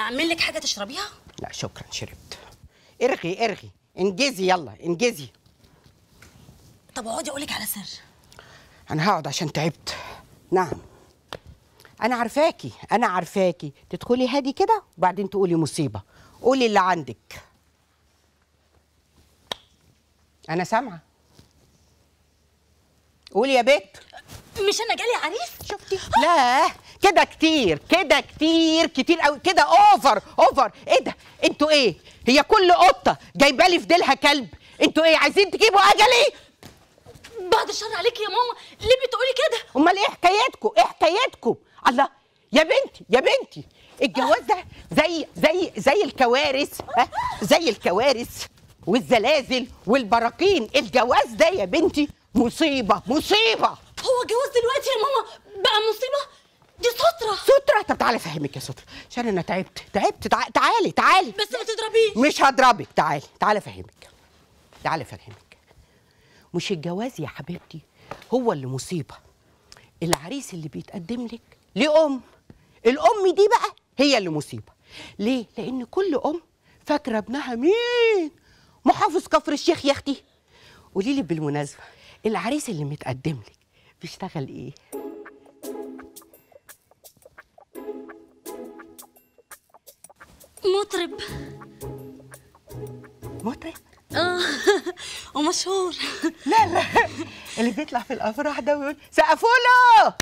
اعمل لك حاجه تشربيها لا شكرا شربت ارغي ارغي انجزي يلا انجزي طب اقعدي اقول لك على سر انا هقعد عشان تعبت نعم انا عارفاكي انا عارفاكي تدخلي هادي كده وبعدين تقولي مصيبه قولي اللي عندك انا سامعه قولي يا بت مش انا جالي عريس شفتي لا كده كتير كده كتير كتير قوي كده اوفر اوفر ايه ده انتوا ايه هي كل قطه جايبه لي في ديلها كلب انتوا ايه عايزين تجيبوا اجلي بعد الشر عليك يا ماما ليه بتقولي كده امال ايه حكايتكم ايه حكايتكم الله يا بنتي يا بنتي الجواز ده زي زي زي الكوارث زي الكوارث والزلازل والبراكين الجواز ده يا بنتي مصيبه مصيبه هو الجواز دلوقتي يا ماما تعالى افهمك يا سطر عشان انا تعبت تعبت تعالي تعالي بس ما تضربيش مش هضربك تعالي تعالي افهمك تعالي افهمك مش الجواز يا حبيبتي هو اللي مصيبه العريس اللي بيتقدم لك ليه ام الام دي بقى هي اللي مصيبه ليه لان كل ام فاكره ابنها مين محافظ كفر الشيخ يا اختي قولي لي بالمناسبه العريس اللي متقدم لك بيشتغل ايه مطرب مطرب؟ اه ومشهور لا لا اللي بيطلع في الافراح ده ويقول سقفوا له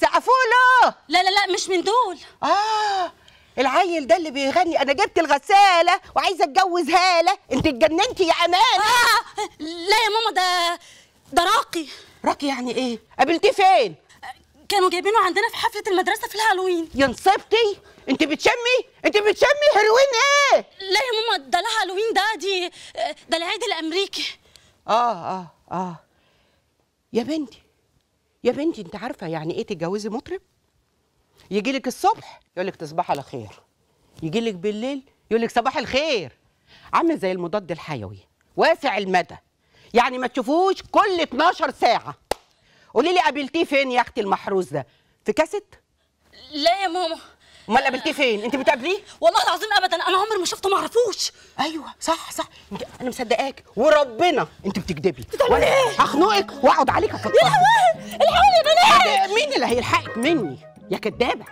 سقفوا له لا لا لا مش من دول اه العيل ده اللي بيغني انا جبت الغساله وعايزه اتجوز هاله انت اتجننتي يا امان آه لا يا ماما ده ده راقي راقي يعني ايه قابلتيه فين كانوا جايبينه عندنا في حفله المدرسه في الهالوين يا نصيبتي انت بتشمي انت بتشمي هيروين ايه لا يا ماما ده لا هالوين ده دي ده العيد الامريكي اه اه اه يا بنتي يا بنتي انت عارفه يعني ايه تتجوزي مطرب يجي لك الصبح يقول لك تصبح على خير يجي لك بالليل يقول لك صباح الخير عامل زي المضاد الحيوي واسع المدى يعني ما تشوفوش كل 12 ساعه قولي لي قابلتيه فين يا اختي المحروس ده في كاسيت لا يا ماما امال قابلتيه فين انت بتقابليه والله العظيم ابدا انا عمري ما شفته ما اعرفوش ايوه صح صح انت انا مصدقاك وربنا انت بتكدبي وانا ايه هخنقك واقعد عليك افكر يا الحقوني يا بنات مين اللي هيلحقك مني يا كدابه